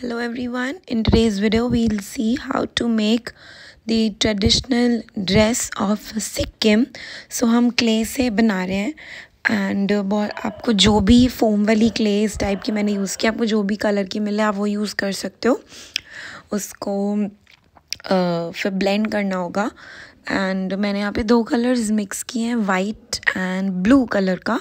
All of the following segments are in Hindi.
hello everyone in today's video we'll see how to make the traditional dress of sikkim so hum clay se bana rahe hain and आपको जो भी फोम वाली क्ले इस टाइप की मैंने यूज़ की आपको जो भी कलर की मिले आप वो यूज़ कर सकते हो उसको फिर ब्लेंड करना होगा एंड मैंने यहाँ पे दो कलर्स मिक्स किए हैं वाइट एंड ब्लू कलर का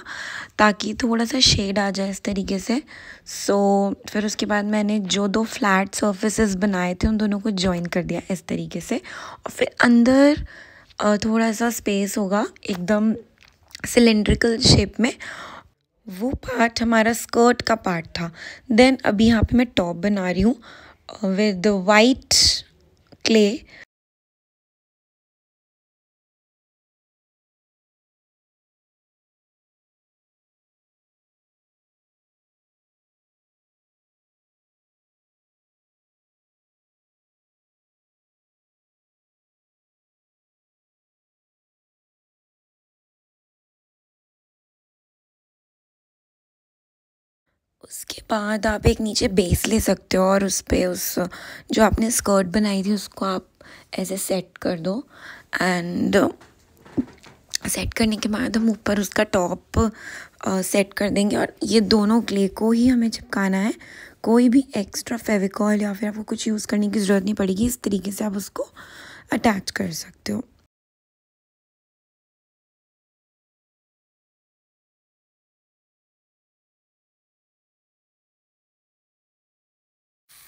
ताकि थोड़ा सा शेड आ जाए इस तरीके से सो so, फिर उसके बाद मैंने जो दो फ्लैट सर्फेसेस बनाए थे उन दोनों को जॉइन कर दिया इस तरीके से और फिर अंदर थोड़ा सा स्पेस होगा एकदम सिलेंड्रिकल शेप में वो पार्ट हमारा स्कर्ट का पार्ट था देन अभी यहाँ पे मैं टॉप बना रही हूँ विद वाइट क्ले उसके बाद आप एक नीचे बेस ले सकते हो और उस पर उस जो आपने स्कर्ट बनाई थी उसको आप ऐसे सेट कर दो एंड सेट करने के बाद हम ऊपर उसका टॉप सेट कर देंगे और ये दोनों क्ले को ही हमें चिपकाना है कोई भी एक्स्ट्रा फेविकॉल या फिर आपको कुछ यूज़ करने की ज़रूरत नहीं पड़ेगी इस तरीके से आप उसको अटैच कर सकते हो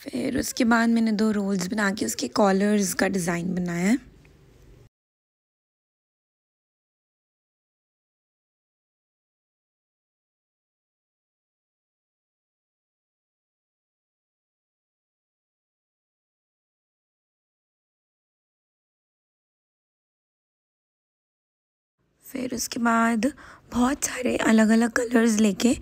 फिर उसके बाद मैंने दो रोल्स बना के उसके कॉलर्स का डिज़ाइन बनाया फिर उसके बाद बहुत सारे अलग अलग कलर्स लेके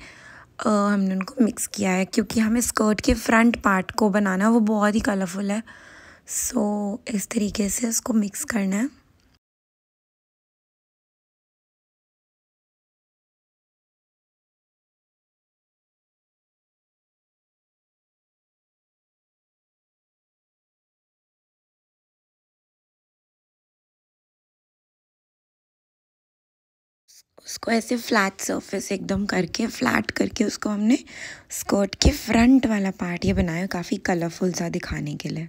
हमने उनको मिक्स किया है क्योंकि हमें स्कर्ट के फ्रंट पार्ट को बनाना वो बहुत ही कलरफुल है सो so, इस तरीके से उसको मिक्स करना है उसको ऐसे फ्लैट सरफेस एकदम करके फ्लैट करके उसको हमने स्कर्ट के फ्रंट वाला पार्ट ये बनाया काफ़ी कलरफुल सा दिखाने के लिए